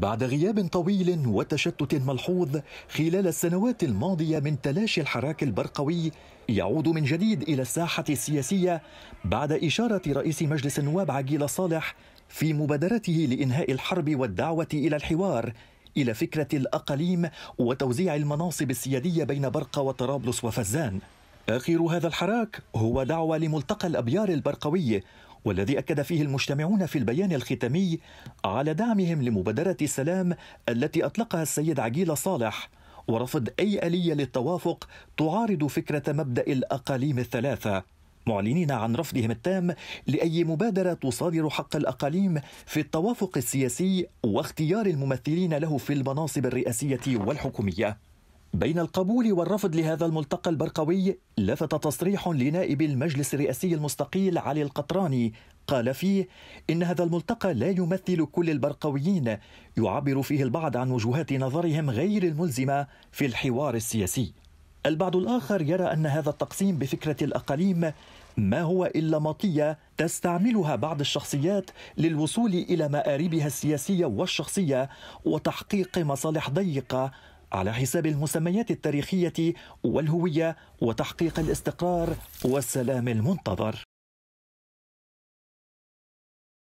بعد غياب طويل وتشتت ملحوظ خلال السنوات الماضيه من تلاشي الحراك البرقوي يعود من جديد الى الساحه السياسيه بعد اشاره رئيس مجلس النواب عقيل صالح في مبادرته لانهاء الحرب والدعوه الى الحوار الى فكره الاقاليم وتوزيع المناصب السياديه بين برقه وطرابلس وفزان آخر هذا الحراك هو دعوة لملتقى الأبيار البرقوية والذي أكد فيه المجتمعون في البيان الختامي على دعمهم لمبادرة السلام التي أطلقها السيد عقيل صالح ورفض أي آلية للتوافق تعارض فكرة مبدأ الأقاليم الثلاثة معلنين عن رفضهم التام لأي مبادرة تصادر حق الأقاليم في التوافق السياسي واختيار الممثلين له في المناصب الرئاسية والحكومية بين القبول والرفض لهذا الملتقى البرقوي لفت تصريح لنائب المجلس الرئاسي المستقيل علي القطراني قال فيه ان هذا الملتقى لا يمثل كل البرقويين يعبر فيه البعض عن وجهات نظرهم غير الملزمه في الحوار السياسي البعض الاخر يرى ان هذا التقسيم بفكره الاقاليم ما هو الا مطيه تستعملها بعض الشخصيات للوصول الى ماربها السياسيه والشخصيه وتحقيق مصالح ضيقه على حساب المسميات التاريخيه والهويه وتحقيق الاستقرار والسلام المنتظر